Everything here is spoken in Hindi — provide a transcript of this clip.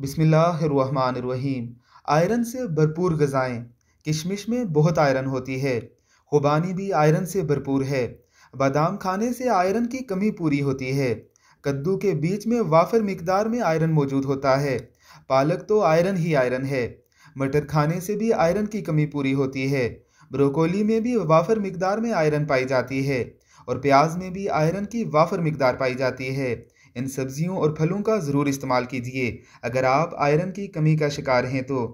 बिसमीम आयरन से भरपूर गज़ाएँ किशमिश में बहुत आयरन होती है खुबानी भी आयरन से भरपूर है बादाम खाने से आयरन की कमी पूरी होती है कद्दू के बीच में वाफर मकदार में आयरन मौजूद होता है पालक तो आयरन ही आयरन है मटर खाने से भी आयरन की कमी पूरी होती है ब्रोकोली में भी वाफर मकदार में आयरन पाई जाती है और प्याज में भी आयरन की वाफर मकदार पाई जाती है इन सब्जियों और फलों का ज़रूर इस्तेमाल कीजिए अगर आप आयरन की कमी का शिकार हैं तो